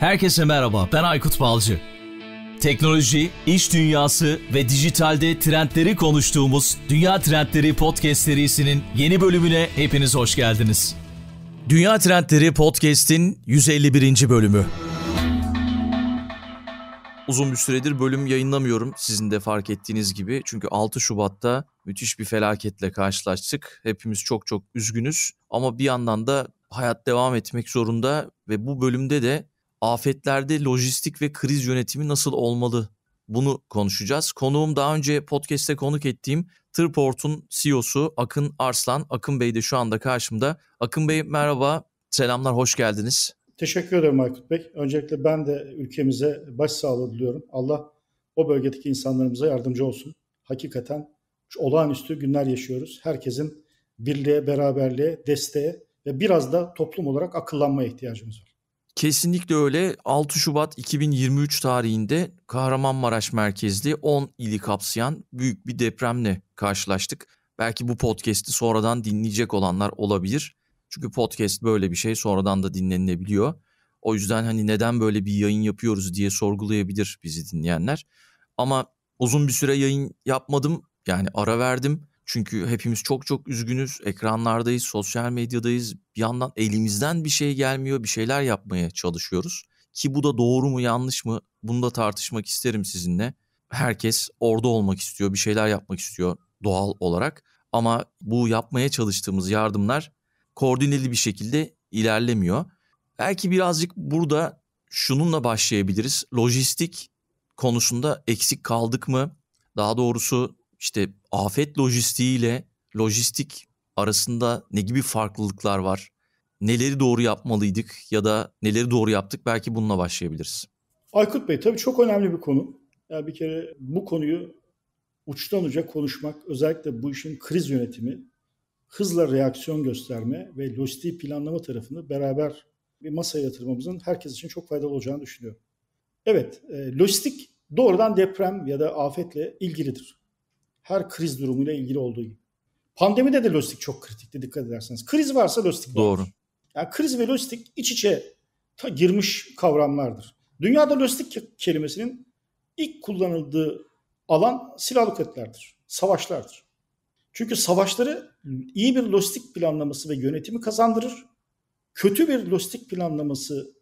Herkese merhaba, ben Aykut Balcı. Teknoloji, iş dünyası ve dijitalde trendleri konuştuğumuz Dünya Trendleri Podcast serisinin yeni bölümüne hepiniz hoş geldiniz. Dünya Trendleri Podcast'in 151. bölümü. Uzun bir süredir bölüm yayınlamıyorum sizin de fark ettiğiniz gibi. Çünkü 6 Şubat'ta müthiş bir felaketle karşılaştık. Hepimiz çok çok üzgünüz ama bir yandan da hayat devam etmek zorunda ve bu bölümde de afetlerde lojistik ve kriz yönetimi nasıl olmalı? Bunu konuşacağız. Konuğum daha önce podcast'te konuk ettiğim Tırport'un CEO'su Akın Arslan. Akın Bey de şu anda karşımda. Akın Bey merhaba, selamlar, hoş geldiniz. Teşekkür ederim Aykut Bey. Öncelikle ben de ülkemize başsağlığı diliyorum. Allah o bölgedeki insanlarımıza yardımcı olsun. Hakikaten olağanüstü günler yaşıyoruz. Herkesin birliğe, beraberliğe, desteğe ve biraz da toplum olarak akıllanmaya ihtiyacımız var. Kesinlikle öyle. 6 Şubat 2023 tarihinde Kahramanmaraş merkezli 10 ili kapsayan büyük bir depremle karşılaştık. Belki bu podcast'i sonradan dinleyecek olanlar olabilir. Çünkü podcast böyle bir şey sonradan da dinlenilebiliyor. O yüzden hani neden böyle bir yayın yapıyoruz diye sorgulayabilir bizi dinleyenler. Ama uzun bir süre yayın yapmadım. Yani ara verdim. Çünkü hepimiz çok çok üzgünüz. Ekranlardayız, sosyal medyadayız. Bir yandan elimizden bir şey gelmiyor. Bir şeyler yapmaya çalışıyoruz. Ki bu da doğru mu yanlış mı bunu da tartışmak isterim sizinle. Herkes orada olmak istiyor, bir şeyler yapmak istiyor doğal olarak. Ama bu yapmaya çalıştığımız yardımlar koordineli bir şekilde ilerlemiyor. Belki birazcık burada şununla başlayabiliriz. Lojistik konusunda eksik kaldık mı? Daha doğrusu işte afet lojistiği ile lojistik arasında ne gibi farklılıklar var? Neleri doğru yapmalıydık ya da neleri doğru yaptık? Belki bununla başlayabiliriz. Aykut Bey tabii çok önemli bir konu. Yani bir kere bu konuyu uçtan uca konuşmak, özellikle bu işin kriz yönetimi, hızla reaksiyon gösterme ve lojistik planlama tarafını beraber bir masaya yatırmamızın herkes için çok faydalı olacağını düşünüyorum. Evet, e, lojistik doğrudan deprem ya da afetle ilgilidir her kriz durumuyla ilgili olduğu gibi. Pandemide de lojistik çok kritikti dikkat ederseniz. Kriz varsa lojistik Doğru. Yani kriz ve lojistik iç içe ta girmiş kavramlardır. Dünyada lojistik kelimesinin ilk kullanıldığı alan silahlı kuvvetlerdir, savaşlardır. Çünkü savaşları iyi bir lojistik planlaması ve yönetimi kazandırır. Kötü bir lojistik planlaması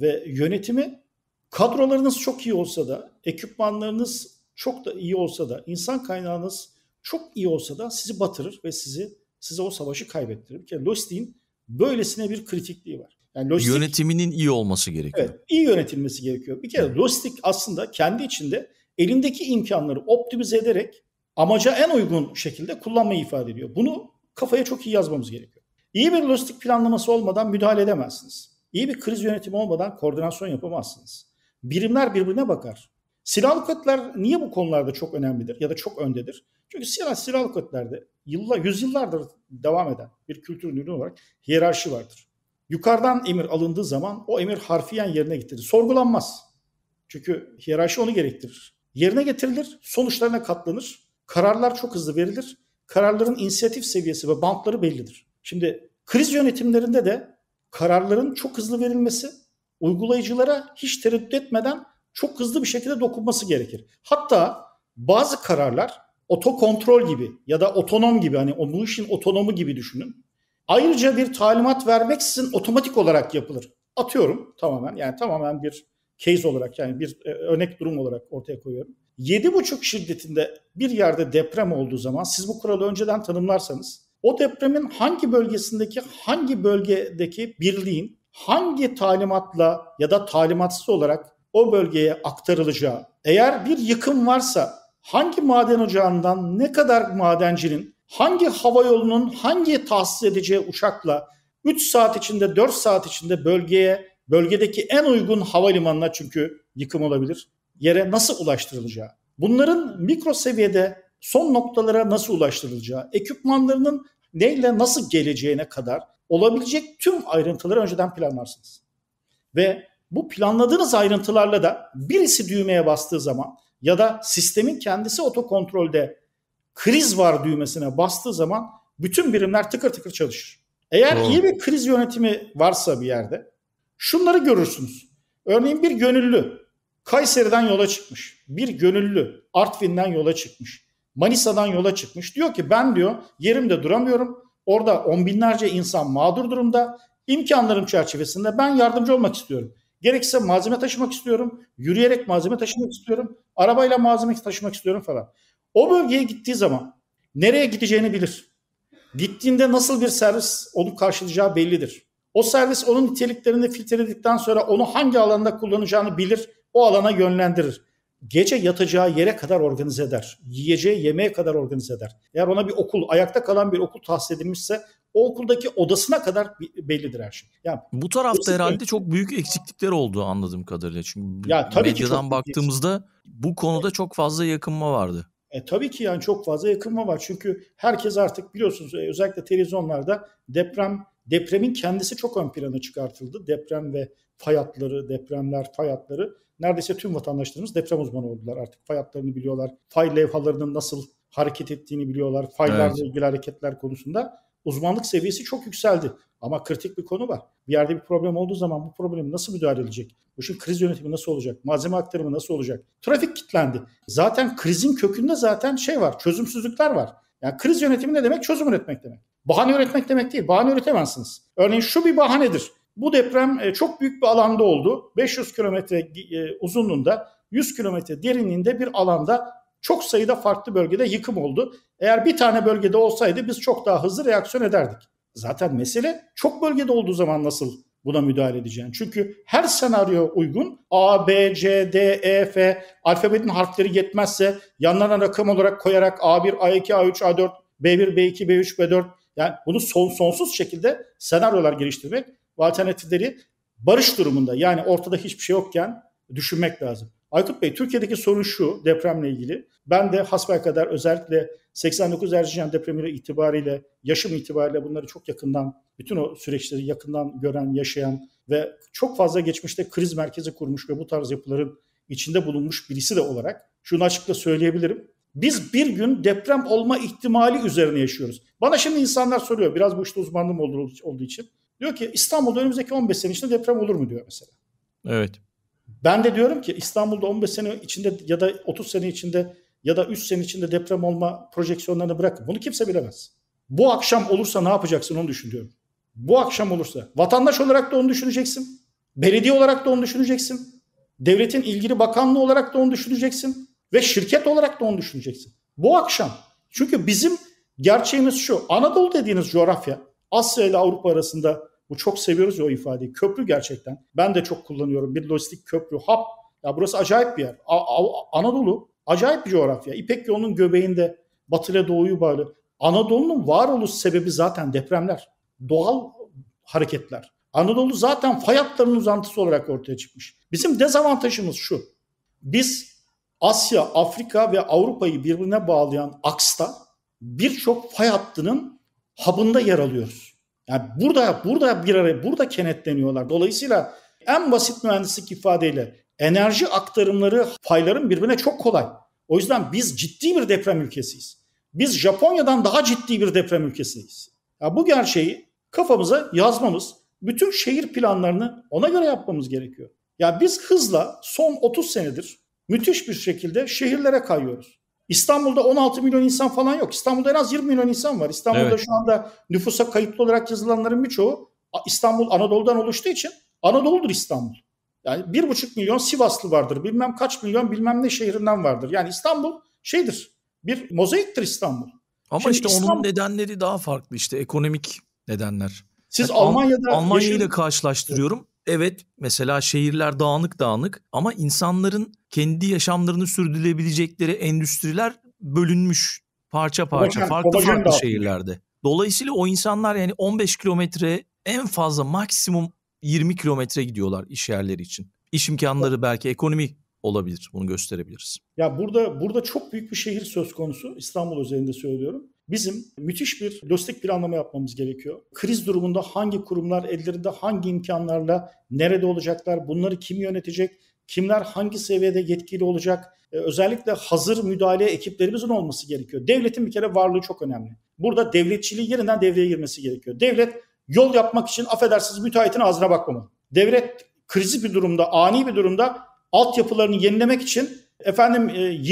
ve yönetimi kadrolarınız çok iyi olsa da, ekipmanlarınız çok da iyi olsa da insan kaynağınız çok iyi olsa da sizi batırır ve sizi size o savaşı kaybettirir. Bir kere Losti'nin böylesine bir kritikliği var. Yani lojistik, Yönetiminin iyi olması gerekiyor. Evet, iyi yönetilmesi gerekiyor. Bir kere lojistik aslında kendi içinde elindeki imkanları optimize ederek amaca en uygun şekilde kullanmayı ifade ediyor. Bunu kafaya çok iyi yazmamız gerekiyor. İyi bir lojistik planlaması olmadan müdahale edemezsiniz. İyi bir kriz yönetimi olmadan koordinasyon yapamazsınız. Birimler birbirine bakar. Silahlı kuvvetler niye bu konularda çok önemlidir ya da çok öndedir? Çünkü silah silahlı kuvvetlerde yıllar, yüzyıllardır devam eden bir kültür ürünü olarak hiyerarşi vardır. Yukarıdan emir alındığı zaman o emir harfiyen yerine getirilir. Sorgulanmaz. Çünkü hiyerarşi onu gerektirir. Yerine getirilir, sonuçlarına katlanır. Kararlar çok hızlı verilir. Kararların inisiyatif seviyesi ve bantları bellidir. Şimdi kriz yönetimlerinde de kararların çok hızlı verilmesi, uygulayıcılara hiç tereddüt etmeden çok hızlı bir şekilde dokunması gerekir. Hatta bazı kararlar otokontrol gibi ya da otonom gibi hani o bu işin otonomu gibi düşünün. Ayrıca bir talimat vermeksizin otomatik olarak yapılır. Atıyorum tamamen yani tamamen bir case olarak yani bir e, örnek durum olarak ortaya koyuyorum. 7,5 şiddetinde bir yerde deprem olduğu zaman siz bu kuralı önceden tanımlarsanız o depremin hangi bölgesindeki hangi bölgedeki birliğin hangi talimatla ya da talimatsız olarak o bölgeye aktarılacağı. Eğer bir yıkım varsa hangi maden ocağından ne kadar madencinin hangi hava yolunun hangi tahsis edeceği uçakla 3 saat içinde 4 saat içinde bölgeye bölgedeki en uygun havalimanına çünkü yıkım olabilir yere nasıl ulaştırılacağı. Bunların mikro seviyede son noktalara nasıl ulaştırılacağı, ekipmanlarının neyle nasıl geleceğine kadar olabilecek tüm ayrıntıları önceden planlarsınız. Ve bu planladığınız ayrıntılarla da birisi düğmeye bastığı zaman ya da sistemin kendisi otokontrolde kriz var düğmesine bastığı zaman bütün birimler tıkır tıkır çalışır. Eğer Doğru. iyi bir kriz yönetimi varsa bir yerde şunları görürsünüz. Örneğin bir gönüllü Kayseri'den yola çıkmış. Bir gönüllü Artvin'den yola çıkmış. Manisa'dan yola çıkmış. Diyor ki ben diyor yerimde duramıyorum. Orada on binlerce insan mağdur durumda. İmkanlarım çerçevesinde ben yardımcı olmak istiyorum. Gerekirse malzeme taşımak istiyorum. Yürüyerek malzeme taşımak istiyorum. Arabayla malzeme taşımak istiyorum falan. O bölgeye gittiği zaman nereye gideceğini bilir. Gittiğinde nasıl bir servis onu karşılayacağı bellidir. O servis onun niteliklerini filtreledikten sonra onu hangi alanda kullanacağını bilir, o alana yönlendirir. Gece yatacağı yere kadar organize eder. Yiyeceği yemeğe kadar organize eder. Eğer ona bir okul, ayakta kalan bir okul tahsis edilmişse o okuldaki odasına kadar bellidir her şey. Yani bu tarafta herhalde çok büyük eksiklikler oldu anladığım kadarıyla. Çünkü ya, tabii medyadan ki baktığımızda bu konuda çok fazla yakınma vardı. E, tabii ki yani çok fazla yakınma var. Çünkü herkes artık biliyorsunuz e, özellikle televizyonlarda deprem depremin kendisi çok ön plana çıkartıldı. Deprem ve fay depremler, fay Neredeyse tüm vatandaşlarımız deprem uzmanı oldular artık. Fay biliyorlar. Fay levhalarının nasıl hareket ettiğini biliyorlar. Faylarla evet. ilgili hareketler konusunda uzmanlık seviyesi çok yükseldi. Ama kritik bir konu var. Bir yerde bir problem olduğu zaman bu problemi nasıl müdahale edilecek? Bu işin kriz yönetimi nasıl olacak? Malzeme aktarımı nasıl olacak? Trafik kilitlendi. Zaten krizin kökünde zaten şey var, çözümsüzlükler var. Yani kriz yönetimi ne demek? Çözüm üretmek demek. Bahane üretmek demek değil. Bahane üretemezsiniz. Örneğin şu bir bahanedir. Bu deprem e, çok büyük bir alanda oldu. 500 kilometre e, uzunluğunda, 100 kilometre derinliğinde bir alanda çok sayıda farklı bölgede yıkım oldu. Eğer bir tane bölgede olsaydı biz çok daha hızlı reaksiyon ederdik. Zaten mesele çok bölgede olduğu zaman nasıl buna müdahale edeceğin. Çünkü her senaryo uygun. A, B, C, D, E, F alfabetin harfleri yetmezse yanlarına rakam olarak koyarak A1, A2, A3, A4, B1, B2, B3, B4 yani bunu son, sonsuz şekilde senaryolar geliştirmek ve alternatifleri barış durumunda yani ortada hiçbir şey yokken düşünmek lazım. Aykut Bey Türkiye'deki sorun şu depremle ilgili. Ben de hasbel kadar özellikle 89 Erzincan depremi itibariyle, yaşım itibariyle bunları çok yakından, bütün o süreçleri yakından gören, yaşayan ve çok fazla geçmişte kriz merkezi kurmuş ve bu tarz yapıların içinde bulunmuş birisi de olarak şunu açıkla söyleyebilirim. Biz bir gün deprem olma ihtimali üzerine yaşıyoruz. Bana şimdi insanlar soruyor, biraz bu işte uzmanlığım olduğu için. Diyor ki İstanbul'da önümüzdeki 15 sene içinde deprem olur mu diyor mesela. Evet. Ben de diyorum ki İstanbul'da 15 sene içinde ya da 30 sene içinde ya da 3 sene içinde deprem olma projeksiyonlarını bırakın. Bunu kimse bilemez. Bu akşam olursa ne yapacaksın onu düşünüyorum. Bu akşam olursa vatandaş olarak da onu düşüneceksin. Belediye olarak da onu düşüneceksin. Devletin ilgili bakanlığı olarak da onu düşüneceksin ve şirket olarak da onu düşüneceksin. Bu akşam. Çünkü bizim gerçeğimiz şu. Anadolu dediğiniz coğrafya Asya ile Avrupa arasında bu çok seviyoruz ya o ifadeyi. Köprü gerçekten. Ben de çok kullanıyorum. Bir lojistik köprü, hap. Ya burası acayip bir yer. A- A- Anadolu Acayip bir coğrafya. İpek yolunun göbeğinde batı ile doğuyu bağlı. Anadolu'nun varoluş sebebi zaten depremler. Doğal hareketler. Anadolu zaten fay hatlarının uzantısı olarak ortaya çıkmış. Bizim dezavantajımız şu. Biz Asya, Afrika ve Avrupa'yı birbirine bağlayan aksta birçok fay hattının hub'ında yer alıyoruz. Yani burada burada bir araya burada kenetleniyorlar. Dolayısıyla en basit mühendislik ifadeyle enerji aktarımları fayların birbirine çok kolay. O yüzden biz ciddi bir deprem ülkesiyiz. Biz Japonya'dan daha ciddi bir deprem ülkesiyiz. Ya bu gerçeği kafamıza yazmamız, bütün şehir planlarını ona göre yapmamız gerekiyor. Ya biz hızla son 30 senedir müthiş bir şekilde şehirlere kayıyoruz. İstanbul'da 16 milyon insan falan yok. İstanbul'da en az 20 milyon insan var. İstanbul'da evet. şu anda nüfusa kayıtlı olarak yazılanların birçoğu İstanbul Anadolu'dan oluştuğu için Anadolu'dur İstanbul. Yani bir buçuk milyon Sivaslı vardır. Bilmem kaç milyon bilmem ne şehrinden vardır. Yani İstanbul şeydir. Bir mozaiktir İstanbul. Ama Şimdi işte İstanbul... onun nedenleri daha farklı işte ekonomik nedenler. Siz yani Almanya'da Almanya ile yaşayan... karşılaştırıyorum. Evet mesela şehirler dağınık dağınık ama insanların kendi yaşamlarını sürdürülebilecekleri endüstriler bölünmüş parça parça Babacan, farklı farklı şehirlerde. Dolayısıyla o insanlar yani 15 kilometre en fazla maksimum 20 kilometre gidiyorlar iş yerleri için. İş imkanları belki ekonomi olabilir. Bunu gösterebiliriz. Ya burada burada çok büyük bir şehir söz konusu. İstanbul üzerinde söylüyorum. Bizim müthiş bir lojistik planlama yapmamız gerekiyor. Kriz durumunda hangi kurumlar ellerinde hangi imkanlarla nerede olacaklar, bunları kim yönetecek, kimler hangi seviyede yetkili olacak, e, özellikle hazır müdahale ekiplerimizin olması gerekiyor. Devletin bir kere varlığı çok önemli. Burada devletçiliği yerinden devreye girmesi gerekiyor. Devlet yol yapmak için affedersiniz müteahhitin ağzına bakmamalı. Devlet krizi bir durumda, ani bir durumda altyapılarını yenilemek için efendim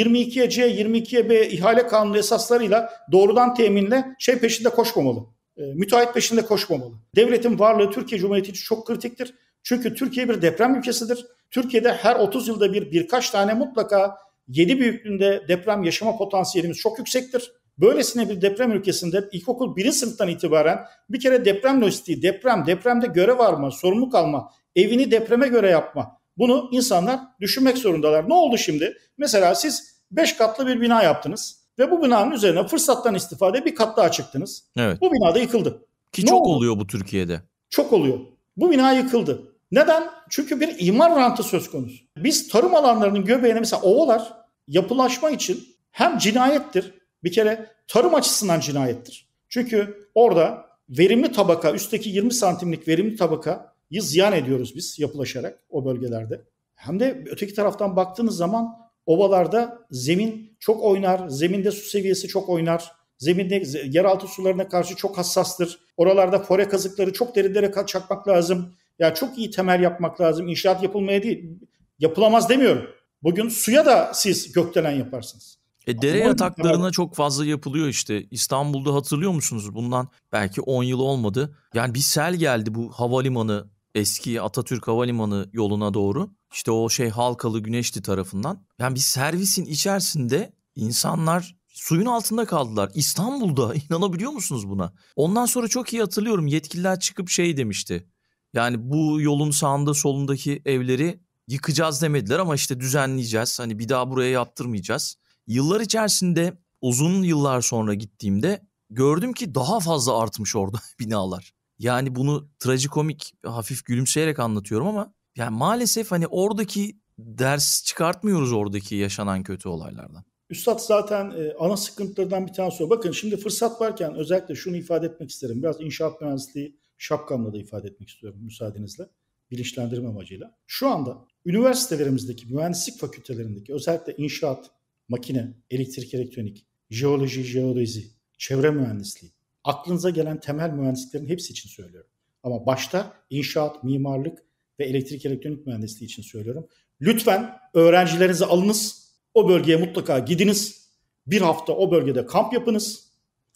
22'ye e, C, 22'ye B ihale kanunu esaslarıyla doğrudan teminle şey peşinde koşmamalı. E, müteahhit peşinde koşmamalı. Devletin varlığı Türkiye Cumhuriyeti için çok kritiktir. Çünkü Türkiye bir deprem ülkesidir. Türkiye'de her 30 yılda bir birkaç tane mutlaka 7 büyüklüğünde deprem yaşama potansiyelimiz çok yüksektir. Böylesine bir deprem ülkesinde ilkokul 1. sınıftan itibaren bir kere deprem lojistiği, deprem, depremde görev alma, sorumluluk alma, evini depreme göre yapma. Bunu insanlar düşünmek zorundalar. Ne oldu şimdi? Mesela siz 5 katlı bir bina yaptınız ve bu binanın üzerine fırsattan istifade bir kat daha çıktınız. Evet. Bu binada yıkıldı. Ki ne çok oldu? oluyor bu Türkiye'de. Çok oluyor. Bu bina yıkıldı. Neden? Çünkü bir imar rantı söz konusu. Biz tarım alanlarının göbeğine mesela ovalar yapılaşma için hem cinayettir bir kere tarım açısından cinayettir. Çünkü orada verimli tabaka, üstteki 20 santimlik verimli tabakayı ziyan ediyoruz biz yapılaşarak o bölgelerde. Hem de öteki taraftan baktığınız zaman ovalarda zemin çok oynar, zeminde su seviyesi çok oynar. Zeminde yeraltı sularına karşı çok hassastır. Oralarda fore kazıkları çok derinlere çakmak lazım. Ya yani çok iyi temel yapmak lazım. İnşaat yapılmaya değil, yapılamaz demiyorum. Bugün suya da siz gökdelen yaparsınız. E dere yataklarına çok fazla yapılıyor işte. İstanbul'da hatırlıyor musunuz? Bundan belki 10 yıl olmadı. Yani bir sel geldi bu havalimanı eski Atatürk Havalimanı yoluna doğru. İşte o şey Halkalı Güneşli tarafından. Yani bir servisin içerisinde insanlar suyun altında kaldılar. İstanbul'da inanabiliyor musunuz buna? Ondan sonra çok iyi hatırlıyorum yetkililer çıkıp şey demişti. Yani bu yolun sağında solundaki evleri yıkacağız demediler ama işte düzenleyeceğiz. Hani bir daha buraya yaptırmayacağız. Yıllar içerisinde uzun yıllar sonra gittiğimde gördüm ki daha fazla artmış orada binalar. Yani bunu trajikomik hafif gülümseyerek anlatıyorum ama yani maalesef hani oradaki ders çıkartmıyoruz oradaki yaşanan kötü olaylardan. Üstad zaten e, ana sıkıntılardan bir tanesi o. Bakın şimdi fırsat varken özellikle şunu ifade etmek isterim. Biraz inşaat mühendisliği şapkamla da ifade etmek istiyorum müsaadenizle. Bilinçlendirme amacıyla. Şu anda üniversitelerimizdeki, mühendislik fakültelerindeki özellikle inşaat, makine, elektrik elektronik, jeoloji, jeodezi, çevre mühendisliği. Aklınıza gelen temel mühendisliklerin hepsi için söylüyorum. Ama başta inşaat, mimarlık ve elektrik elektronik mühendisliği için söylüyorum. Lütfen öğrencilerinizi alınız. O bölgeye mutlaka gidiniz. Bir hafta o bölgede kamp yapınız.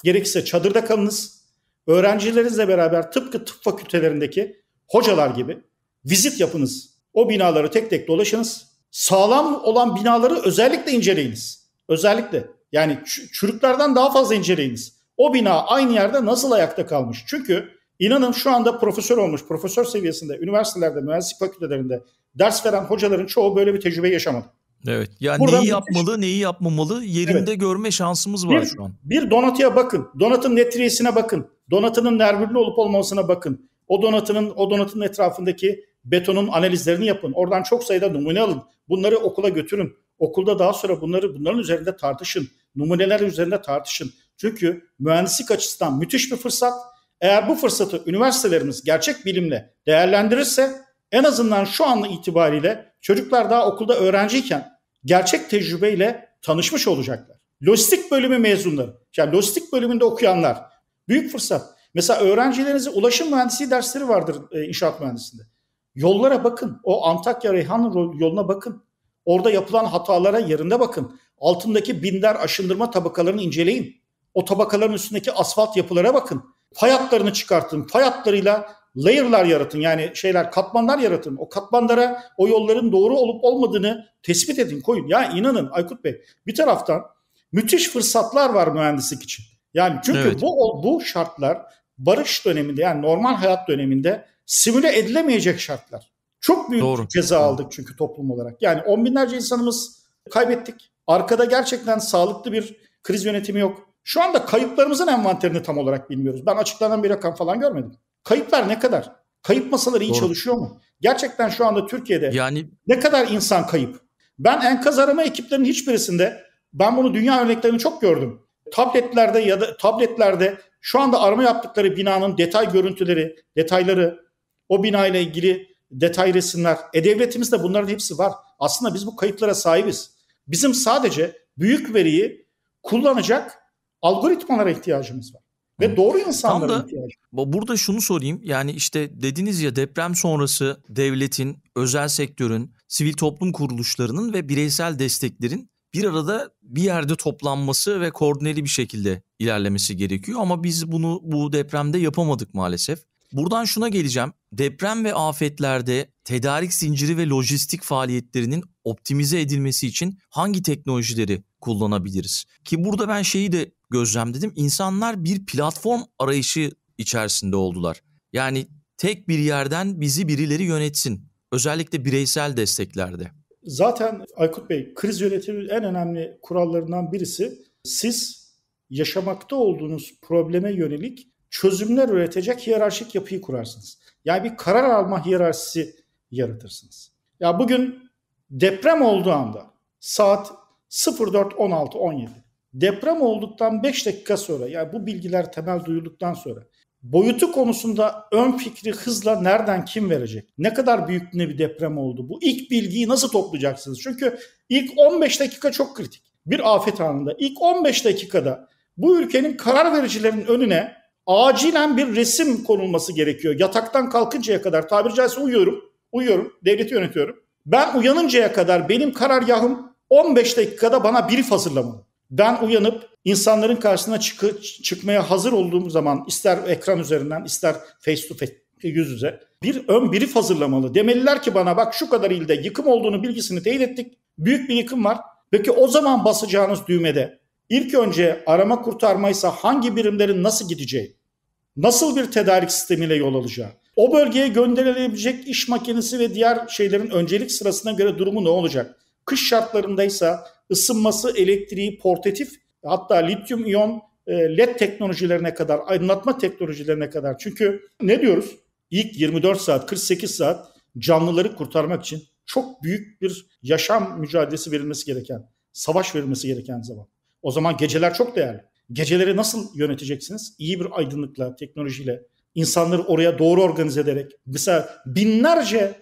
Gerekirse çadırda kalınız. Öğrencilerinizle beraber tıpkı tıp fakültelerindeki hocalar gibi vizit yapınız. O binaları tek tek dolaşınız sağlam olan binaları özellikle inceleyiniz. Özellikle yani çürüklerden daha fazla inceleyiniz. O bina aynı yerde nasıl ayakta kalmış? Çünkü inanın şu anda profesör olmuş, profesör seviyesinde üniversitelerde, mühendislik fakültelerinde ders veren hocaların çoğu böyle bir tecrübe yaşamadı. Evet. Yani Buradan neyi yapmalı, bir... neyi yapmamalı yerinde evet. görme şansımız var bir, şu an. Bir donatıya bakın. Donatın netriyesine bakın. Donatının nervürlü olup olmamasına bakın. O donatının o donatın etrafındaki betonun analizlerini yapın. Oradan çok sayıda numune alın. Bunları okula götürün. Okulda daha sonra bunları bunların üzerinde tartışın. Numuneler üzerinde tartışın. Çünkü mühendislik açısından müthiş bir fırsat. Eğer bu fırsatı üniversitelerimiz gerçek bilimle değerlendirirse en azından şu an itibariyle çocuklar daha okulda öğrenciyken gerçek tecrübeyle tanışmış olacaklar. Lojistik bölümü mezunları, yani lojistik bölümünde okuyanlar büyük fırsat. Mesela öğrencilerinize ulaşım mühendisliği dersleri vardır e, inşaat mühendisliğinde. Yollara bakın. O Antakya Reyhan yoluna bakın. Orada yapılan hatalara yerinde bakın. Altındaki binler aşındırma tabakalarını inceleyin. O tabakaların üstündeki asfalt yapılara bakın. Fayatlarını çıkartın. fayatlarıyla layer'lar yaratın. Yani şeyler katmanlar yaratın. O katmanlara o yolların doğru olup olmadığını tespit edin, koyun. Ya inanın Aykut Bey. Bir taraftan müthiş fırsatlar var mühendislik için. Yani çünkü evet. bu bu şartlar barış döneminde yani normal hayat döneminde simüle edilemeyecek şartlar. Çok büyük Doğru. ceza aldık çünkü toplum olarak. Yani on binlerce insanımız kaybettik. Arkada gerçekten sağlıklı bir kriz yönetimi yok. Şu anda kayıplarımızın envanterini tam olarak bilmiyoruz. Ben açıklanan bir rakam falan görmedim. Kayıplar ne kadar? Kayıp masaları iyi Doğru. çalışıyor mu? Gerçekten şu anda Türkiye'de yani ne kadar insan kayıp? Ben enkaz arama ekiplerinin hiçbirisinde ben bunu dünya örneklerini çok gördüm. Tabletlerde ya da tabletlerde şu anda arama yaptıkları binanın detay görüntüleri, detayları o binayla ilgili detay resimler. E-Devletimizde bunların hepsi var. Aslında biz bu kayıtlara sahibiz. Bizim sadece büyük veriyi kullanacak algoritmalara ihtiyacımız var. Ve doğru insanlara Tam da, ihtiyacı. Burada şunu sorayım. Yani işte dediniz ya deprem sonrası devletin, özel sektörün, sivil toplum kuruluşlarının ve bireysel desteklerin bir arada bir yerde toplanması ve koordineli bir şekilde ilerlemesi gerekiyor. Ama biz bunu bu depremde yapamadık maalesef. Buradan şuna geleceğim. Deprem ve afetlerde tedarik zinciri ve lojistik faaliyetlerinin optimize edilmesi için hangi teknolojileri kullanabiliriz? Ki burada ben şeyi de gözlemledim. İnsanlar bir platform arayışı içerisinde oldular. Yani tek bir yerden bizi birileri yönetsin. Özellikle bireysel desteklerde. Zaten Aykut Bey kriz yönetimi en önemli kurallarından birisi siz yaşamakta olduğunuz probleme yönelik çözümler üretecek hiyerarşik yapıyı kurarsınız. Yani bir karar alma hiyerarşisi yaratırsınız. Ya bugün deprem olduğu anda saat 04 16 17 deprem olduktan 5 dakika sonra yani bu bilgiler temel duyulduktan sonra boyutu konusunda ön fikri hızla nereden kim verecek? Ne kadar büyük ne bir deprem oldu? Bu ilk bilgiyi nasıl toplayacaksınız? Çünkü ilk 15 dakika çok kritik. Bir afet anında ilk 15 dakikada bu ülkenin karar vericilerinin önüne acilen bir resim konulması gerekiyor. Yataktan kalkıncaya kadar tabiri caizse uyuyorum. Uyuyorum. Devleti yönetiyorum. Ben uyanıncaya kadar benim karargahım 15 dakikada bana brief hazırlamalı. Ben uyanıp insanların karşısına çık çıkmaya hazır olduğum zaman ister ekran üzerinden ister face to face yüz yüze bir ön brief hazırlamalı. Demeliler ki bana bak şu kadar ilde yıkım olduğunu bilgisini teyit ettik. Büyük bir yıkım var. Peki o zaman basacağınız düğmede İlk önce arama kurtarmaysa hangi birimlerin nasıl gideceği, nasıl bir tedarik sistemiyle yol alacağı, o bölgeye gönderilebilecek iş makinesi ve diğer şeylerin öncelik sırasına göre durumu ne olacak? Kış şartlarındaysa ısınması, elektriği, portatif hatta lityum iyon e, LED teknolojilerine kadar, aydınlatma teknolojilerine kadar. Çünkü ne diyoruz? İlk 24 saat, 48 saat canlıları kurtarmak için çok büyük bir yaşam mücadelesi verilmesi gereken, savaş verilmesi gereken zaman. O zaman geceler çok değerli. Geceleri nasıl yöneteceksiniz? İyi bir aydınlıkla, teknolojiyle, insanları oraya doğru organize ederek. Mesela binlerce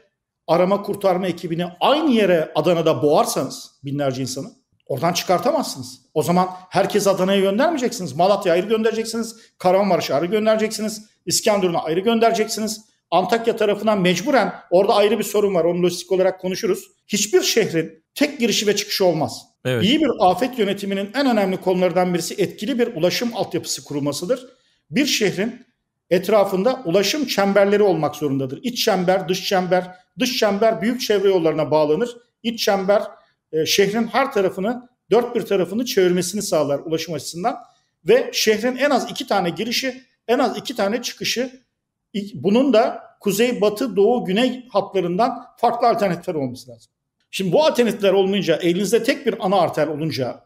arama kurtarma ekibini aynı yere Adana'da boğarsanız binlerce insanı oradan çıkartamazsınız. O zaman herkes Adana'ya göndermeyeceksiniz. Malatya'ya ayrı göndereceksiniz. Kahramanmaraş'a ayrı göndereceksiniz. İskenderun'a ayrı göndereceksiniz. Antakya tarafından mecburen orada ayrı bir sorun var. Onu lojistik olarak konuşuruz. Hiçbir şehrin tek girişi ve çıkışı olmaz. Evet. İyi bir afet yönetiminin en önemli konulardan birisi etkili bir ulaşım altyapısı kurulmasıdır. Bir şehrin etrafında ulaşım çemberleri olmak zorundadır. İç çember, dış çember, dış çember büyük çevre yollarına bağlanır. İç çember e, şehrin her tarafını, dört bir tarafını çevirmesini sağlar ulaşım açısından. Ve şehrin en az iki tane girişi, en az iki tane çıkışı, bunun da kuzey, batı, doğu, güney hatlarından farklı alternatifler olması lazım. Şimdi bu alternatifler olmayınca elinizde tek bir ana arter olunca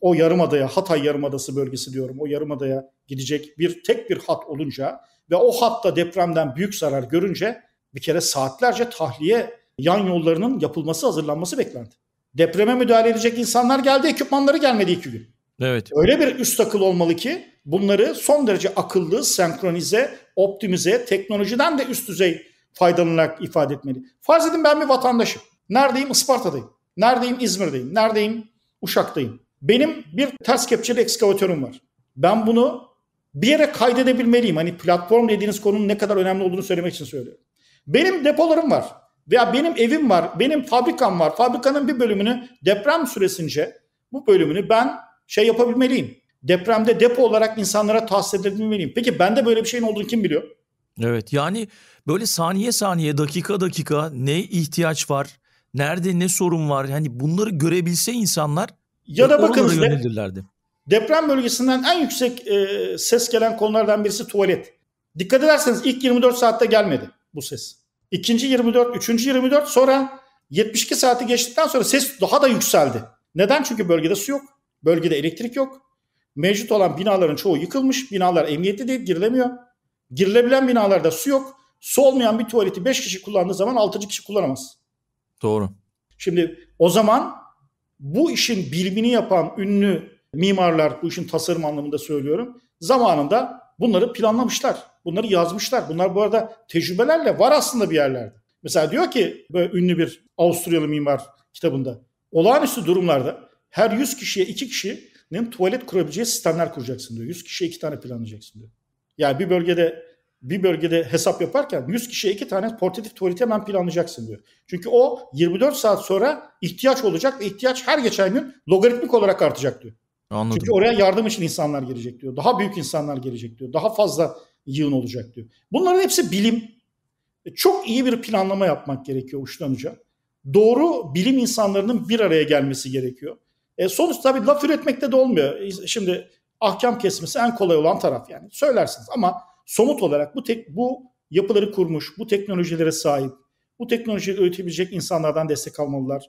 o yarımadaya Hatay yarımadası bölgesi diyorum o yarımadaya gidecek bir tek bir hat olunca ve o hatta depremden büyük zarar görünce bir kere saatlerce tahliye yan yollarının yapılması hazırlanması beklendi. Depreme müdahale edecek insanlar geldi ekipmanları gelmedi iki gün. Evet. Öyle bir üst akıl olmalı ki bunları son derece akıllı, senkronize, optimize, teknolojiden de üst düzey faydalanarak ifade etmeli. Farz edin ben bir vatandaşım. Neredeyim? Isparta'dayım. Neredeyim? İzmir'deyim. Neredeyim? Uşak'tayım. Benim bir ters kepçeli ekskavatörüm var. Ben bunu bir yere kaydedebilmeliyim. Hani platform dediğiniz konunun ne kadar önemli olduğunu söylemek için söylüyorum. Benim depolarım var veya benim evim var, benim fabrikam var. Fabrikanın bir bölümünü deprem süresince bu bölümünü ben şey yapabilmeliyim. Depremde depo olarak insanlara tahsis edebilmeliyim. Peki bende böyle bir şeyin olduğunu kim biliyor? Evet yani böyle saniye saniye dakika dakika ne ihtiyaç var Nerede ne sorun var? Hani bunları görebilse insanlar ya da e, bakınız deprem bölgesinden en yüksek e, ses gelen konulardan birisi tuvalet. Dikkat ederseniz ilk 24 saatte gelmedi bu ses. İkinci 24, üçüncü 24 sonra 72 saati geçtikten sonra ses daha da yükseldi. Neden? Çünkü bölgede su yok. Bölgede elektrik yok. Mevcut olan binaların çoğu yıkılmış. Binalar emniyetli değil, girilemiyor. Girilebilen binalarda su yok. Su olmayan bir tuvaleti 5 kişi kullandığı zaman 6. kişi kullanamaz. Doğru. Şimdi o zaman bu işin bilimini yapan ünlü mimarlar, bu işin tasarım anlamında söylüyorum, zamanında bunları planlamışlar, bunları yazmışlar. Bunlar bu arada tecrübelerle var aslında bir yerlerde. Mesela diyor ki böyle ünlü bir Avusturyalı mimar kitabında, olağanüstü durumlarda her 100 kişiye 2 kişinin tuvalet kurabileceği sistemler kuracaksın diyor. 100 kişiye 2 tane planlayacaksın diyor. Yani bir bölgede bir bölgede hesap yaparken 100 kişiye 2 tane portatif tuvaleti hemen planlayacaksın diyor. Çünkü o 24 saat sonra ihtiyaç olacak ve ihtiyaç her geçen gün logaritmik olarak artacak diyor. Anladım. Çünkü oraya yardım için insanlar gelecek diyor. Daha büyük insanlar gelecek diyor. Daha fazla yığın olacak diyor. Bunların hepsi bilim. E, çok iyi bir planlama yapmak gerekiyor uçlanınca. Doğru bilim insanlarının bir araya gelmesi gerekiyor. E, sonuç tabii laf üretmekte de olmuyor. E, şimdi ahkam kesmesi en kolay olan taraf yani. Söylersiniz ama somut olarak bu tek bu yapıları kurmuş, bu teknolojilere sahip, bu teknolojiyi öğretebilecek insanlardan destek almalılar.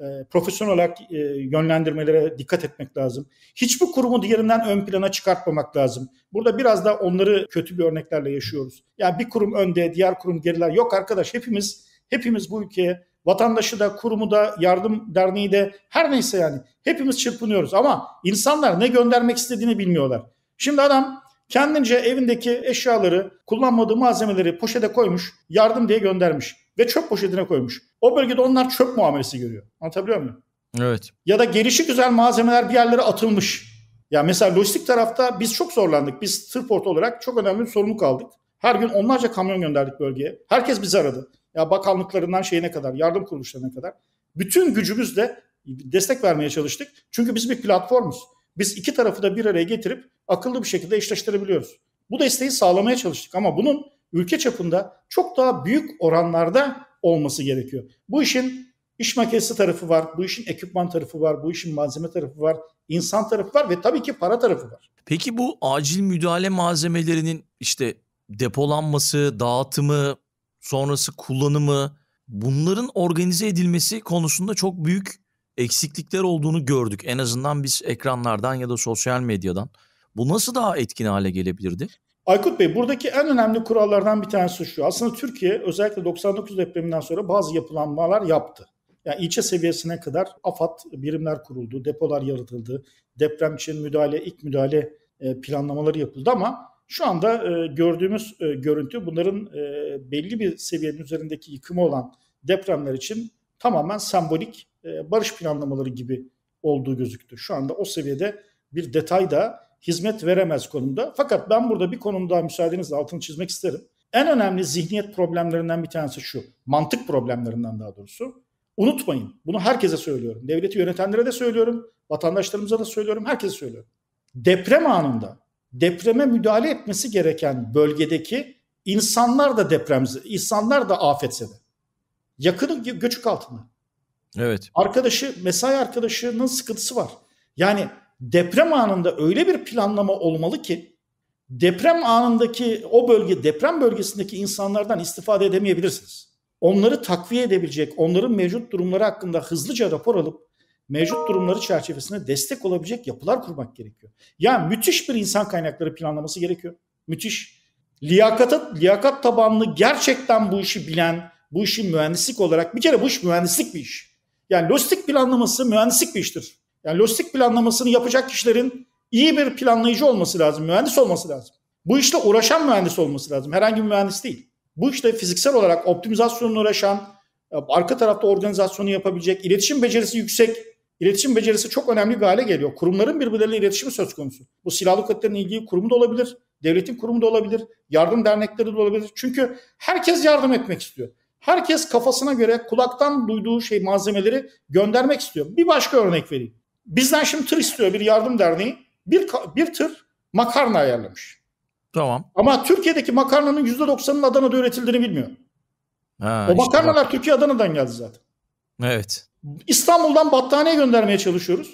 E, profesyonel olarak e, yönlendirmelere dikkat etmek lazım. Hiçbir kurumu diğerinden ön plana çıkartmamak lazım. Burada biraz da onları kötü bir örneklerle yaşıyoruz. yani bir kurum önde, diğer kurum geriler. Yok arkadaş hepimiz hepimiz bu ülkeye vatandaşı da, kurumu da, yardım derneği de her neyse yani hepimiz çırpınıyoruz ama insanlar ne göndermek istediğini bilmiyorlar. Şimdi adam Kendince evindeki eşyaları, kullanmadığı malzemeleri poşete koymuş, yardım diye göndermiş ve çöp poşetine koymuş. O bölgede onlar çöp muamelesi görüyor. Anlatabiliyor muyum? Evet. Ya da gelişi güzel malzemeler bir yerlere atılmış. Ya mesela lojistik tarafta biz çok zorlandık. Biz tır portu olarak çok önemli bir sorumluluk aldık. Her gün onlarca kamyon gönderdik bölgeye. Herkes bizi aradı. Ya bakanlıklarından şeyine kadar, yardım kuruluşlarına kadar. Bütün gücümüzle destek vermeye çalıştık. Çünkü biz bir platformuz biz iki tarafı da bir araya getirip akıllı bir şekilde eşleştirebiliyoruz. Bu desteği sağlamaya çalıştık ama bunun ülke çapında çok daha büyük oranlarda olması gerekiyor. Bu işin iş makinesi tarafı var, bu işin ekipman tarafı var, bu işin malzeme tarafı var, insan tarafı var ve tabii ki para tarafı var. Peki bu acil müdahale malzemelerinin işte depolanması, dağıtımı, sonrası kullanımı bunların organize edilmesi konusunda çok büyük eksiklikler olduğunu gördük. En azından biz ekranlardan ya da sosyal medyadan. Bu nasıl daha etkin hale gelebilirdi? Aykut Bey buradaki en önemli kurallardan bir tanesi şu. Aslında Türkiye özellikle 99 depreminden sonra bazı yapılanmalar yaptı. Yani ilçe seviyesine kadar AFAD birimler kuruldu, depolar yaratıldı, deprem için müdahale, ilk müdahale e, planlamaları yapıldı ama şu anda e, gördüğümüz e, görüntü bunların belli bir seviyenin üzerindeki yıkımı olan depremler için tamamen sembolik e, barış planlamaları gibi olduğu gözüktü. Şu anda o seviyede bir detay da hizmet veremez konumda. Fakat ben burada bir konumda müsaadenizle altını çizmek isterim. En önemli zihniyet problemlerinden bir tanesi şu. Mantık problemlerinden daha doğrusu. Unutmayın. Bunu herkese söylüyorum. Devleti yönetenlere de söylüyorum. Vatandaşlarımıza da söylüyorum. Herkese söylüyorum. Deprem anında depreme müdahale etmesi gereken bölgedeki insanlar da depremzede, insanlar da afetse de. Yakını göçük altında. Evet. Arkadaşı, mesai arkadaşının sıkıntısı var. Yani deprem anında öyle bir planlama olmalı ki deprem anındaki o bölge, deprem bölgesindeki insanlardan istifade edemeyebilirsiniz. Onları takviye edebilecek, onların mevcut durumları hakkında hızlıca rapor alıp mevcut durumları çerçevesinde destek olabilecek yapılar kurmak gerekiyor. Yani müthiş bir insan kaynakları planlaması gerekiyor. Müthiş. Liyakata, liyakat tabanlı gerçekten bu işi bilen, bu işin mühendislik olarak bir kere bu iş mühendislik bir iş. Yani lojistik planlaması mühendislik bir iştir. Yani lojistik planlamasını yapacak kişilerin iyi bir planlayıcı olması lazım, mühendis olması lazım. Bu işte uğraşan mühendis olması lazım. Herhangi bir mühendis değil. Bu işte fiziksel olarak optimizasyonla uğraşan, e, arka tarafta organizasyonu yapabilecek, iletişim becerisi yüksek, iletişim becerisi çok önemli bir hale geliyor. Kurumların birbirleriyle iletişimi söz konusu. Bu silahlı kuvvetlerin ilgili kurumu da olabilir, devletin kurumu da olabilir, yardım dernekleri de olabilir. Çünkü herkes yardım etmek istiyor. Herkes kafasına göre kulaktan duyduğu şey malzemeleri göndermek istiyor. Bir başka örnek vereyim. Bizden şimdi tır istiyor bir yardım derneği. Bir, bir tır makarna ayarlamış. Tamam. Ama Türkiye'deki makarnanın %90'ının Adana'da üretildiğini bilmiyor. Ha, o işte makarnalar bak. Türkiye Adana'dan geldi zaten. Evet. İstanbul'dan battaniye göndermeye çalışıyoruz.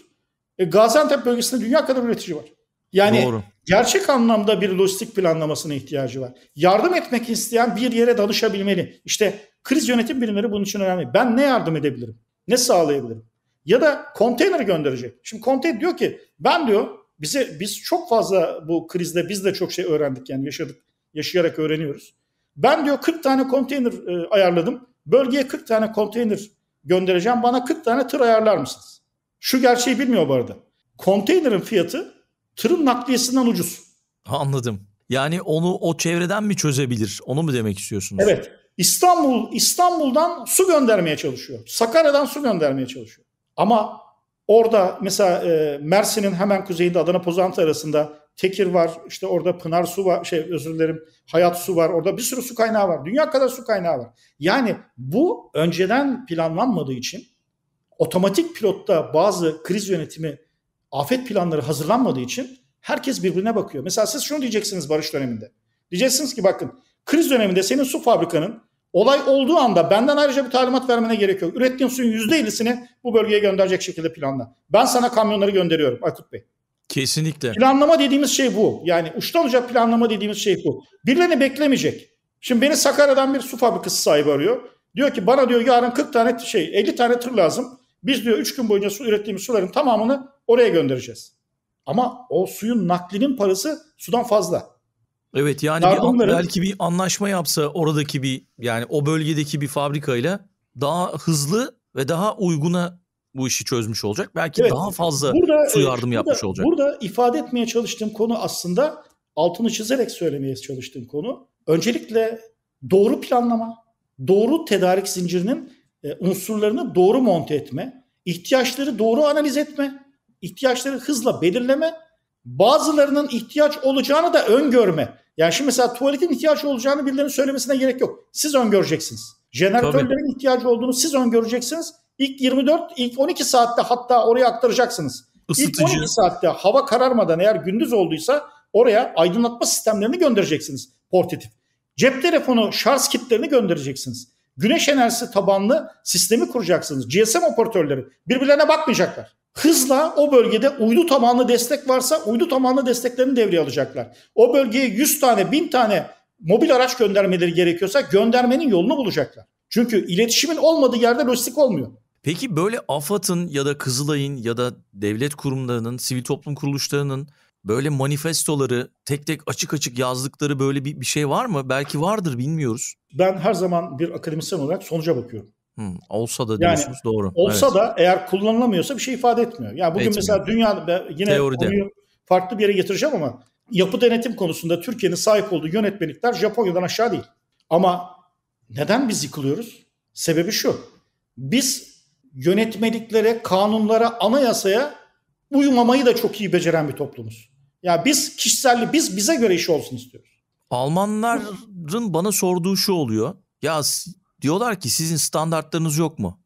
E, Gaziantep bölgesinde dünya kadar üretici var. Yani Doğru. gerçek anlamda bir lojistik planlamasına ihtiyacı var. Yardım etmek isteyen bir yere danışabilmeli. İşte kriz yönetim birimleri bunun için önemli. Ben ne yardım edebilirim? Ne sağlayabilirim? Ya da konteyner gönderecek. Şimdi konteyner diyor ki ben diyor bize biz çok fazla bu krizde biz de çok şey öğrendik yani yaşadık. Yaşayarak öğreniyoruz. Ben diyor 40 tane konteyner e, ayarladım. Bölgeye 40 tane konteyner göndereceğim. Bana 40 tane tır ayarlar mısınız? Şu gerçeği bilmiyor bu arada. Konteynerin fiyatı tırın nakliyesinden ucuz. Anladım. Yani onu o çevreden mi çözebilir? Onu mu demek istiyorsunuz? Evet. İstanbul İstanbul'dan su göndermeye çalışıyor. Sakarya'dan su göndermeye çalışıyor. Ama orada mesela e, Mersin'in hemen kuzeyinde Adana Pozantı arasında Tekir var. işte orada Pınar su var. Şey özür dilerim. Hayat su var. Orada bir sürü su kaynağı var. Dünya kadar su kaynağı var. Yani bu önceden planlanmadığı için otomatik pilotta bazı kriz yönetimi afet planları hazırlanmadığı için herkes birbirine bakıyor. Mesela siz şunu diyeceksiniz barış döneminde. Diyeceksiniz ki bakın kriz döneminde senin su fabrikanın olay olduğu anda benden ayrıca bir talimat vermene gerek yok. Ürettiğin suyun %50'sini bu bölgeye gönderecek şekilde planla. Ben sana kamyonları gönderiyorum Akut Bey. Kesinlikle. Planlama dediğimiz şey bu. Yani uçtan uca planlama dediğimiz şey bu. Birilerini beklemeyecek. Şimdi beni Sakarya'dan bir su fabrikası sahibi arıyor. Diyor ki bana diyor yarın 40 tane şey 50 tane tır lazım. Biz diyor 3 gün boyunca su ürettiğimiz suların tamamını oraya göndereceğiz. Ama o suyun naklinin parası sudan fazla. Evet yani Yardımların... bir, belki bir anlaşma yapsa oradaki bir yani o bölgedeki bir fabrikayla daha hızlı ve daha uyguna bu işi çözmüş olacak. Belki evet. daha fazla burada, e, su yardım evet, yapmış olacak. Burada ifade etmeye çalıştığım konu aslında altını çizerek söylemeye çalıştığım konu. Öncelikle doğru planlama, doğru tedarik zincirinin e, unsurlarını doğru monte etme, ihtiyaçları doğru analiz etme, ihtiyaçları hızla belirleme, bazılarının ihtiyaç olacağını da öngörme. Yani şimdi mesela tuvaletin ihtiyaç olacağını birilerinin söylemesine gerek yok. Siz öngöreceksiniz. Jeneratörlerin Tabii. ihtiyacı olduğunu siz öngöreceksiniz. İlk 24, ilk 12 saatte hatta oraya aktaracaksınız. Isıtıcı. İlk 12 saatte hava kararmadan eğer gündüz olduysa oraya aydınlatma sistemlerini göndereceksiniz portatif. Cep telefonu şarj kitlerini göndereceksiniz güneş enerjisi tabanlı sistemi kuracaksınız. GSM operatörleri birbirlerine bakmayacaklar. Hızla o bölgede uydu tabanlı destek varsa uydu tabanlı desteklerini devreye alacaklar. O bölgeye 100 tane 1000 tane mobil araç göndermeleri gerekiyorsa göndermenin yolunu bulacaklar. Çünkü iletişimin olmadığı yerde lojistik olmuyor. Peki böyle AFAD'ın ya da Kızılay'ın ya da devlet kurumlarının, sivil toplum kuruluşlarının böyle manifestoları tek tek açık açık yazdıkları böyle bir, bir şey var mı? Belki vardır bilmiyoruz. Ben her zaman bir akademisyen olarak sonuca bakıyorum. Hmm, olsa da diyorsunuz yani, doğru. Olsa evet. da eğer kullanılamıyorsa bir şey ifade etmiyor. Yani bugün Etmiyor. mesela dünya yine Teoride. konuyu farklı bir yere getireceğim ama yapı denetim konusunda Türkiye'nin sahip olduğu yönetmelikler Japonya'dan aşağı değil. Ama neden biz yıkılıyoruz? Sebebi şu. Biz yönetmeliklere, kanunlara, anayasaya uyumamayı da çok iyi beceren bir toplumuz. Ya biz kişisel biz bize göre iş olsun istiyoruz. Almanların bana sorduğu şu oluyor. Ya diyorlar ki sizin standartlarınız yok mu?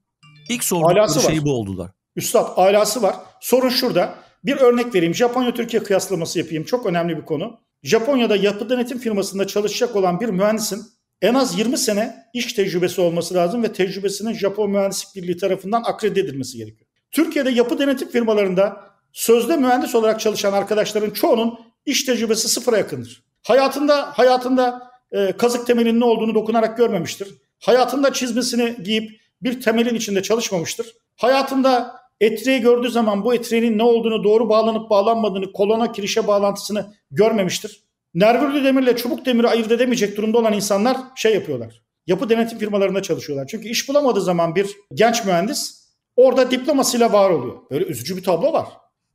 İlk sordukları şey bu oldular. Üstad alası var. Sorun şurada. Bir örnek vereyim. Japonya-Türkiye kıyaslaması yapayım. Çok önemli bir konu. Japonya'da yapı denetim firmasında çalışacak olan bir mühendisin en az 20 sene iş tecrübesi olması lazım ve tecrübesinin Japon Mühendislik Birliği tarafından akredite edilmesi gerekiyor. Türkiye'de yapı denetim firmalarında sözde mühendis olarak çalışan arkadaşların çoğunun iş tecrübesi sıfıra yakındır. Hayatında hayatında e, kazık temelinin ne olduğunu dokunarak görmemiştir. Hayatında çizmesini giyip bir temelin içinde çalışmamıştır. Hayatında etreyi gördüğü zaman bu etreğinin ne olduğunu, doğru bağlanıp bağlanmadığını, kolona kirişe bağlantısını görmemiştir. Nervürlü demirle çubuk demiri ayırt edemeyecek durumda olan insanlar şey yapıyorlar. Yapı denetim firmalarında çalışıyorlar. Çünkü iş bulamadığı zaman bir genç mühendis orada diplomasıyla var oluyor. Böyle üzücü bir tablo var.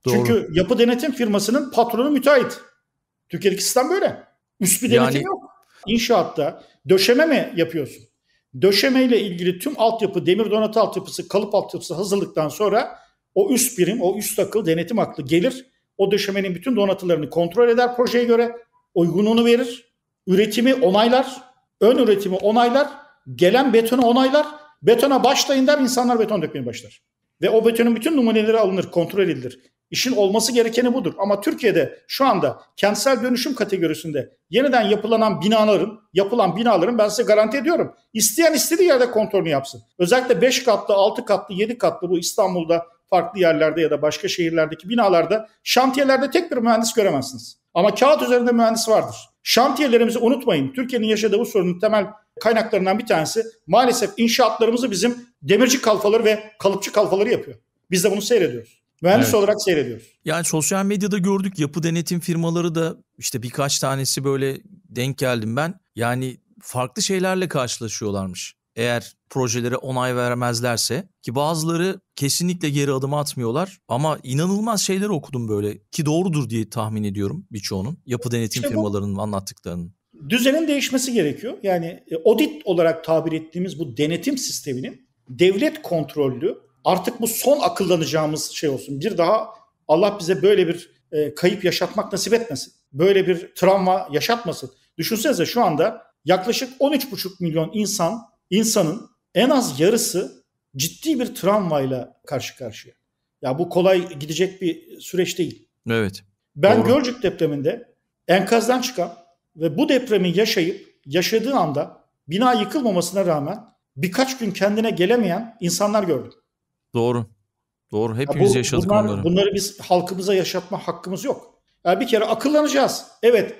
Doğru. Çünkü yapı denetim firmasının patronu müteahhit. Türkiye'deki sistem böyle. Üst bir denetim yani... yok. İnşaatta döşeme mi yapıyorsun? Döşeme ile ilgili tüm altyapı, demir donatı altyapısı, kalıp altyapısı hazırlıktan sonra o üst birim, o üst akıl, denetim aklı gelir. O döşemenin bütün donatılarını kontrol eder projeye göre. uygununu verir. Üretimi onaylar. Ön üretimi onaylar. Gelen betonu onaylar. Betona başlayın der insanlar beton dökmeye başlar. Ve o betonun bütün numuneleri alınır, kontrol edilir. İşin olması gerekeni budur. Ama Türkiye'de şu anda kentsel dönüşüm kategorisinde yeniden yapılanan binaların, yapılan binaların ben size garanti ediyorum. isteyen istediği yerde kontorunu yapsın. Özellikle 5 katlı, 6 katlı, 7 katlı bu İstanbul'da farklı yerlerde ya da başka şehirlerdeki binalarda şantiyelerde tek bir mühendis göremezsiniz. Ama kağıt üzerinde mühendis vardır. Şantiyelerimizi unutmayın. Türkiye'nin yaşadığı bu sorunun temel kaynaklarından bir tanesi maalesef inşaatlarımızı bizim demirci kalfaları ve kalıpçı kalfaları yapıyor. Biz de bunu seyrediyoruz. Mühendis evet. olarak seyrediyoruz. Yani sosyal medyada gördük yapı denetim firmaları da işte birkaç tanesi böyle denk geldim ben. Yani farklı şeylerle karşılaşıyorlarmış. Eğer projelere onay vermezlerse ki bazıları kesinlikle geri adım atmıyorlar ama inanılmaz şeyler okudum böyle ki doğrudur diye tahmin ediyorum birçoğunun yapı denetim işte firmalarının anlattıklarının. Düzenin değişmesi gerekiyor. Yani e, audit olarak tabir ettiğimiz bu denetim sisteminin devlet kontrollü Artık bu son akıllanacağımız şey olsun. Bir daha Allah bize böyle bir e, kayıp yaşatmak nasip etmesin. Böyle bir travma yaşatmasın. Düşünsenize şu anda yaklaşık 13,5 milyon insan, insanın en az yarısı ciddi bir travmayla karşı karşıya. Ya bu kolay gidecek bir süreç değil. Evet. Ben doğru. Gölcük depreminde enkazdan çıkan ve bu depremi yaşayıp yaşadığı anda bina yıkılmamasına rağmen birkaç gün kendine gelemeyen insanlar gördüm. Doğru. Doğru. Hepimiz ya bu, yaşadık bunlar, onları. Bunları biz halkımıza yaşatma hakkımız yok. Yani bir kere akıllanacağız. Evet.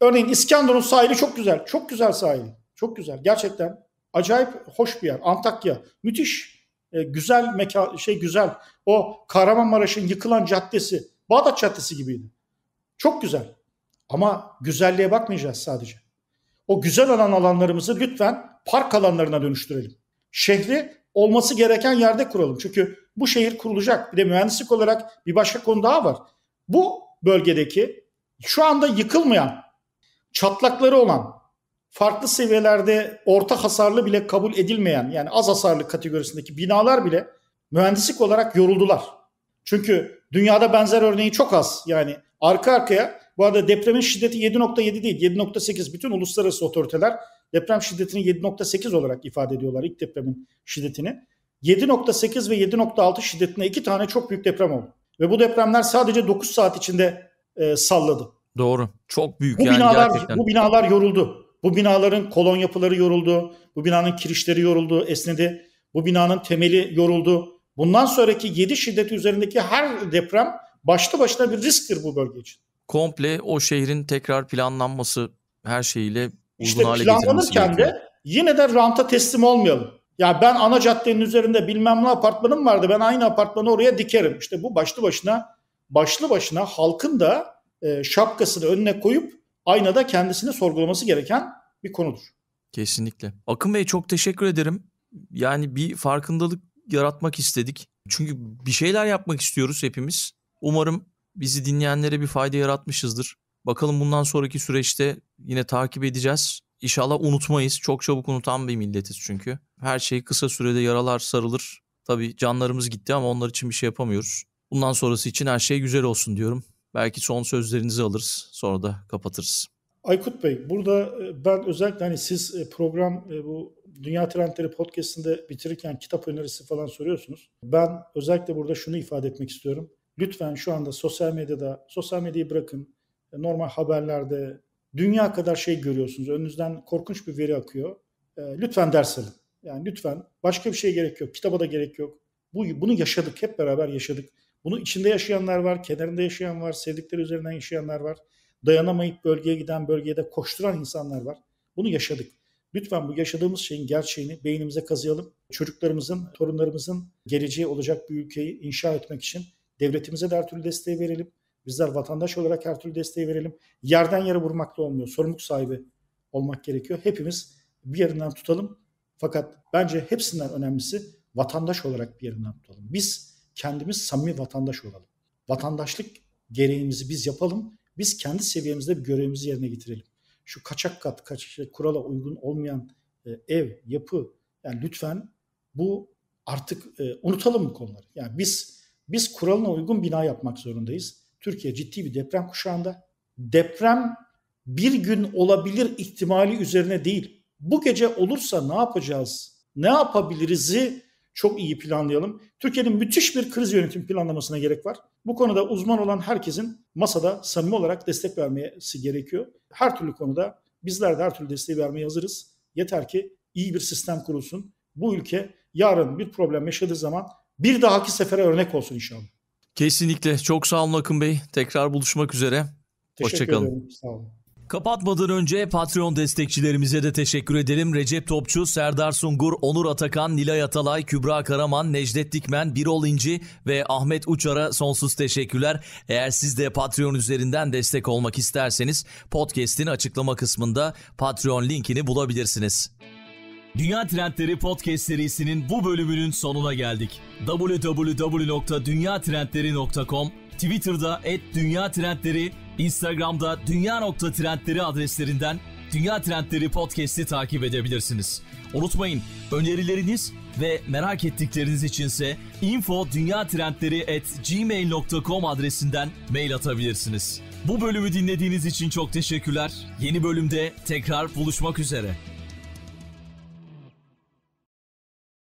Örneğin İskenderun sahili çok güzel. Çok güzel sahili. Çok güzel. Gerçekten acayip hoş bir yer. Antakya müthiş. E, güzel meka şey güzel. O Kahramanmaraş'ın yıkılan caddesi Bağdat Caddesi gibiydi. Çok güzel. Ama güzelliğe bakmayacağız sadece. O güzel olan alanlarımızı lütfen park alanlarına dönüştürelim. Şehri olması gereken yerde kuralım. Çünkü bu şehir kurulacak. Bir de mühendislik olarak bir başka konu daha var. Bu bölgedeki şu anda yıkılmayan, çatlakları olan, farklı seviyelerde orta hasarlı bile kabul edilmeyen yani az hasarlı kategorisindeki binalar bile mühendislik olarak yoruldular. Çünkü dünyada benzer örneği çok az. Yani arka arkaya bu arada depremin şiddeti 7.7 değil 7.8 bütün uluslararası otoriteler deprem şiddetini 7.8 olarak ifade ediyorlar ilk depremin şiddetini. 7.8 ve 7.6 şiddetine iki tane çok büyük deprem oldu. Ve bu depremler sadece 9 saat içinde e, salladı. Doğru. Çok büyük bu yani binalar, gerçekten. Bu binalar yoruldu. Bu binaların kolon yapıları yoruldu. Bu binanın kirişleri yoruldu, esnedi. Bu binanın temeli yoruldu. Bundan sonraki 7 şiddeti üzerindeki her deprem başlı başına bir risktir bu bölge için. Komple o şehrin tekrar planlanması her şeyiyle işte planlanırken de yine de ranta teslim olmayalım. Ya ben ana caddenin üzerinde bilmem ne apartmanım vardı. Ben aynı apartmanı oraya dikerim. İşte bu başlı başına başlı başına halkın da e, şapkasını önüne koyup aynada kendisini sorgulaması gereken bir konudur. Kesinlikle. Akın Bey çok teşekkür ederim. Yani bir farkındalık yaratmak istedik. Çünkü bir şeyler yapmak istiyoruz hepimiz. Umarım bizi dinleyenlere bir fayda yaratmışızdır. Bakalım bundan sonraki süreçte yine takip edeceğiz. İnşallah unutmayız. Çok çabuk unutan bir milletiz çünkü. Her şey kısa sürede yaralar sarılır. Tabii canlarımız gitti ama onlar için bir şey yapamıyoruz. Bundan sonrası için her şey güzel olsun diyorum. Belki son sözlerinizi alırız. Sonra da kapatırız. Aykut Bey burada e, ben özellikle hani siz e, program e, bu Dünya Trendleri podcast'inde bitirirken kitap önerisi falan soruyorsunuz. Ben özellikle burada şunu ifade etmek istiyorum. Lütfen şu anda sosyal medyada, sosyal medyayı bırakın normal haberlerde dünya kadar şey görüyorsunuz. Önünüzden korkunç bir veri akıyor. E, lütfen ders alın. Yani lütfen başka bir şeye gerek yok. Kitaba da gerek yok. Bu, bunu yaşadık. Hep beraber yaşadık. Bunu içinde yaşayanlar var, kenarında yaşayan var, sevdikleri üzerinden yaşayanlar var. Dayanamayıp bölgeye giden, bölgeye de koşturan insanlar var. Bunu yaşadık. Lütfen bu yaşadığımız şeyin gerçeğini beynimize kazıyalım. Çocuklarımızın, torunlarımızın geleceği olacak bir ülkeyi inşa etmek için devletimize de her türlü desteği verelim. Bizler vatandaş olarak her türlü desteği verelim. Yerden yere vurmakla olmuyor. Sorumluluk sahibi olmak gerekiyor. Hepimiz bir yerinden tutalım. Fakat bence hepsinden önemlisi vatandaş olarak bir yerinden tutalım. Biz kendimiz samimi vatandaş olalım. Vatandaşlık gereğimizi biz yapalım. Biz kendi seviyemizde bir görevimizi yerine getirelim. Şu kaçak kat, kaçak, şey, kurala uygun olmayan e, ev, yapı yani lütfen bu artık e, unutalım bu konuları. Yani biz biz kuralına uygun bina yapmak zorundayız Türkiye ciddi bir deprem kuşağında. Deprem bir gün olabilir ihtimali üzerine değil. Bu gece olursa ne yapacağız? Ne yapabiliriz'i çok iyi planlayalım. Türkiye'nin müthiş bir kriz yönetim planlamasına gerek var. Bu konuda uzman olan herkesin masada samimi olarak destek vermesi gerekiyor. Her türlü konuda bizler de her türlü desteği vermeye hazırız. Yeter ki iyi bir sistem kurulsun. Bu ülke yarın bir problem yaşadığı zaman bir dahaki sefere örnek olsun inşallah. Kesinlikle. Çok sağ olun Akın Bey. Tekrar buluşmak üzere. Teşekkür Hoşçakalın. Ederim. Sağ olun. Kapatmadan önce Patreon destekçilerimize de teşekkür edelim. Recep Topçu, Serdar Sungur, Onur Atakan, Nilay Atalay, Kübra Karaman, Necdet Dikmen, Birol İnci ve Ahmet Uçar'a sonsuz teşekkürler. Eğer siz de Patreon üzerinden destek olmak isterseniz podcast'in açıklama kısmında Patreon linkini bulabilirsiniz. Dünya Trendleri Podcast serisinin bu bölümünün sonuna geldik. www.dünyatrendleri.com, Twitter'da @dünyatrendleri, Instagram'da dünya.trendleri adreslerinden Dünya Trendleri Podcast'i takip edebilirsiniz. Unutmayın önerileriniz ve merak ettikleriniz içinse info.dünyatrendleri@gmail.com adresinden mail atabilirsiniz. Bu bölümü dinlediğiniz için çok teşekkürler. Yeni bölümde tekrar buluşmak üzere.